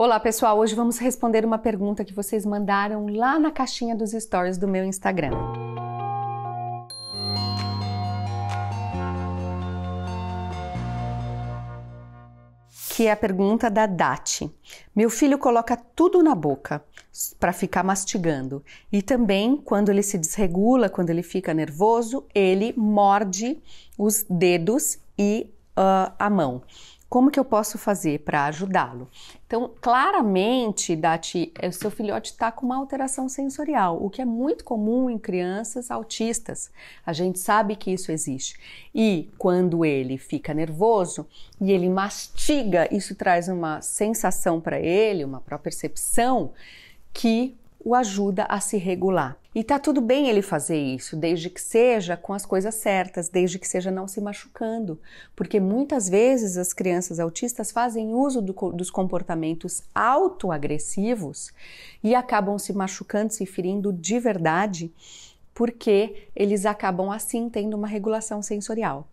Olá, pessoal. Hoje vamos responder uma pergunta que vocês mandaram lá na caixinha dos stories do meu Instagram. que é a pergunta da Dati. Meu filho coloca tudo na boca para ficar mastigando. E também, quando ele se desregula, quando ele fica nervoso, ele morde os dedos e uh, a mão. Como que eu posso fazer para ajudá-lo? Então, claramente, Dati, é, o seu filhote está com uma alteração sensorial, o que é muito comum em crianças autistas. A gente sabe que isso existe. E quando ele fica nervoso e ele mastiga, isso traz uma sensação para ele, uma própria percepção que o ajuda a se regular. E tá tudo bem ele fazer isso, desde que seja com as coisas certas, desde que seja não se machucando, porque muitas vezes as crianças autistas fazem uso do, dos comportamentos autoagressivos e acabam se machucando, se ferindo de verdade, porque eles acabam assim tendo uma regulação sensorial.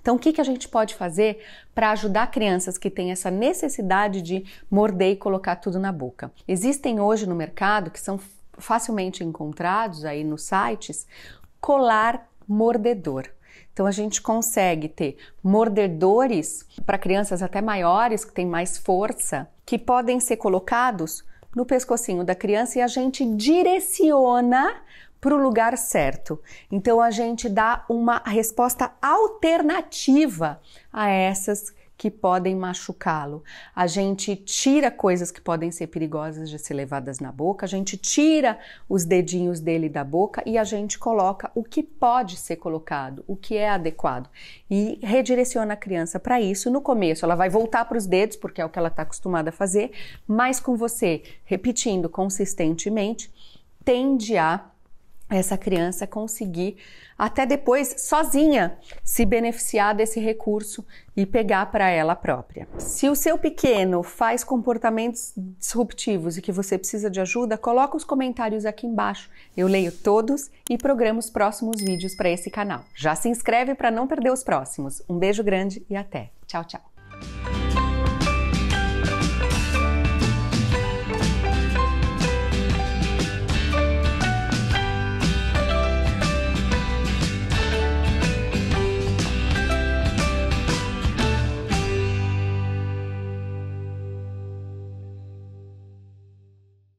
Então, o que, que a gente pode fazer para ajudar crianças que têm essa necessidade de morder e colocar tudo na boca? Existem hoje no mercado, que são facilmente encontrados aí nos sites, colar mordedor. Então a gente consegue ter mordedores para crianças até maiores que têm mais força, que podem ser colocados no pescocinho da criança e a gente direciona para o lugar certo. Então a gente dá uma resposta alternativa a essas que podem machucá-lo. A gente tira coisas que podem ser perigosas de ser levadas na boca, a gente tira os dedinhos dele da boca e a gente coloca o que pode ser colocado, o que é adequado. E redireciona a criança para isso. No começo, ela vai voltar para os dedos, porque é o que ela está acostumada a fazer, mas com você repetindo consistentemente, tende a essa criança conseguir até depois sozinha se beneficiar desse recurso e pegar para ela própria. Se o seu pequeno faz comportamentos disruptivos e que você precisa de ajuda, coloca os comentários aqui embaixo. Eu leio todos e programo os próximos vídeos para esse canal. Já se inscreve para não perder os próximos. Um beijo grande e até. Tchau, tchau.